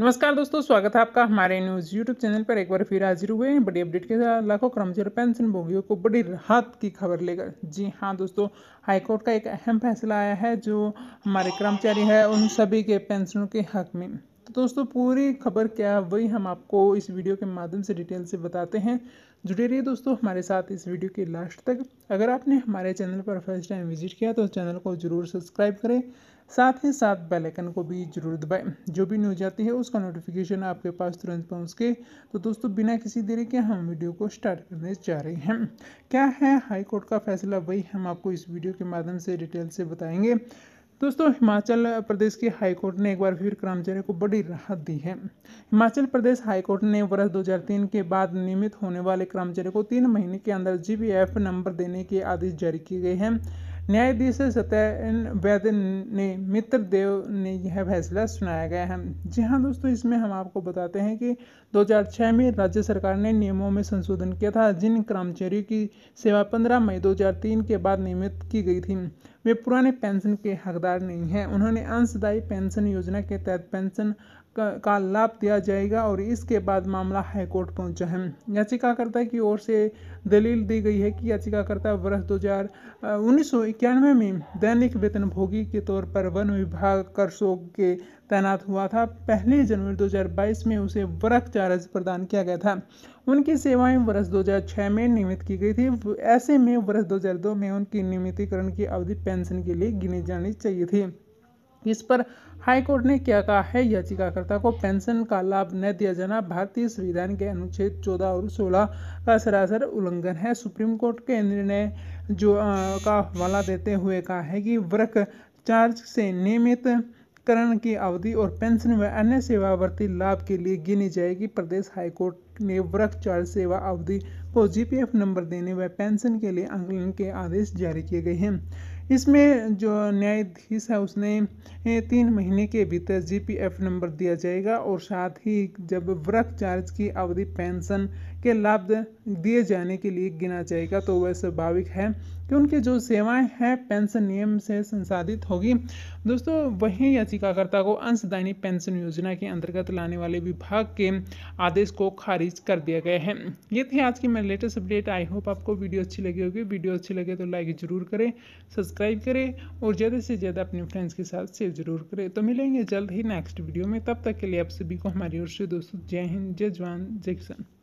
नमस्कार दोस्तों स्वागत है आपका हमारे न्यूज़ यूट्यूब चैनल पर एक बार फिर हाजिर हुए हैं बड़ी अपडेट के साथ लाखों कर्मचारी पेंशन भोगियों को बड़ी राहत की खबर लेकर जी हाँ दोस्तों हाईकोर्ट का एक अहम फैसला आया है जो हमारे कर्मचारी है उन सभी के पेंशनों के हक में तो दोस्तों पूरी खबर क्या है वही हम आपको इस वीडियो के माध्यम से डिटेल से बताते हैं जुड़े रहिए दोस्तों हमारे साथ इस वीडियो के लास्ट तक अगर आपने हमारे चैनल पर फर्स्ट टाइम विजिट किया तो चैनल को ज़रूर सब्सक्राइब करें साथ ही साथ बेल आइकन को भी जरूर दबाएं जो भी न्यूज आती है उसका नोटिफिकेशन आपके पास तुरंत पहुंच के तो दोस्तों बिना किसी देरी के हम वीडियो को स्टार्ट करने जा रहे हैं क्या है हाई कोर्ट का फैसला वही हम आपको इस वीडियो के माध्यम से डिटेल से बताएंगे दोस्तों हिमाचल प्रदेश की हाईकोर्ट ने एक बार फिर कर्मचारियों को बड़ी राहत दी है हिमाचल प्रदेश हाईकोर्ट ने वर्ष 2003 के बाद नियमित होने वाले कर्मचारियों को तीन महीने के अंदर जीबीएफ नंबर देने के आदेश जारी किए गए हैं न्यायाधीश सत्यन वैद ने मित्र देव ने यह फैसला सुनाया गया है जी हाँ दोस्तों इसमें हम आपको बताते हैं कि 2006 में राज्य सरकार ने नियमों में संशोधन किया था जिन कर्मचारियों की सेवा 15 मई 2003 के बाद नियमित की गई थी वे पुराने पेंशन के हकदार नहीं हैं उन्होंने अंशदायी पेंशन योजना के तहत पेंशन का लाभ दिया जाएगा और इसके बाद मामला हाईकोर्ट पहुंचा है याचिकाकर्ता की ओर से दलील दी गई है कि याचिकाकर्ता वर्ष दो हज़ार उन्नीस में दैनिक वेतन भोगी के तौर पर वन विभाग कर के तैनात हुआ था पहली जनवरी 2022 में उसे वरक चार्ज प्रदान किया गया था उनकी सेवाएं वर्ष 2006 में नियमित की गई थी ऐसे में वर्ष 2002 में उनकी नियमितीकरण की अवधि पेंशन के लिए गिनी जानी चाहिए थी इस पर हाईकोर्ट ने क्या कहा है याचिकाकर्ता को पेंशन का लाभ न दिया जाना भारतीय संविधान के अनुच्छेद चौदह और सोलह का सरासर उल्लंघन है सुप्रीम कोर्ट के निर्णय जो आ, का हवाला देते हुए कहा है कि वर्क चार्ज से नियमित संस्करण की अवधि और पेंशन व अन्य सेवावर्ती लाभ के लिए गिनी जाएगी प्रदेश हाईकोर्ट ने चार सेवा अवधि को जीपीएफ नंबर देने व पेंशन के लिए आंकलन के आदेश जारी किए गए हैं इसमें जो न्यायाधीश है उसने तीन महीने के भीतर जीपीएफ नंबर दिया जाएगा और साथ ही जब वृक्ष चार्ज की अवधि पेंशन के लाभ दिए जाने के लिए गिना जाएगा तो वह स्वाभाविक है कि उनकी जो सेवाएं हैं पेंशन नियम से संसाधित होगी दोस्तों वहीं याचिकाकर्ता को अंशदायी पेंशन योजना के अंतर्गत लाने वाले विभाग के आदेश को खारिज कर दिया गया है ये थी आज की मेरे लेटेस्ट अपडेट आई होप आपको वीडियो अच्छी लगी होगी वीडियो अच्छी लगे तो लाइक जरूर करें सब्सक्राइब करें और ज़्यादा से ज़्यादा अपने फ्रेंड्स के साथ शेयर जरूर करें तो मिलेंगे जल्द ही नेक्स्ट वीडियो में तब तक के लिए आप सभी को हमारी ओर से दोस्तों जय हिंद जय जवान जय किसान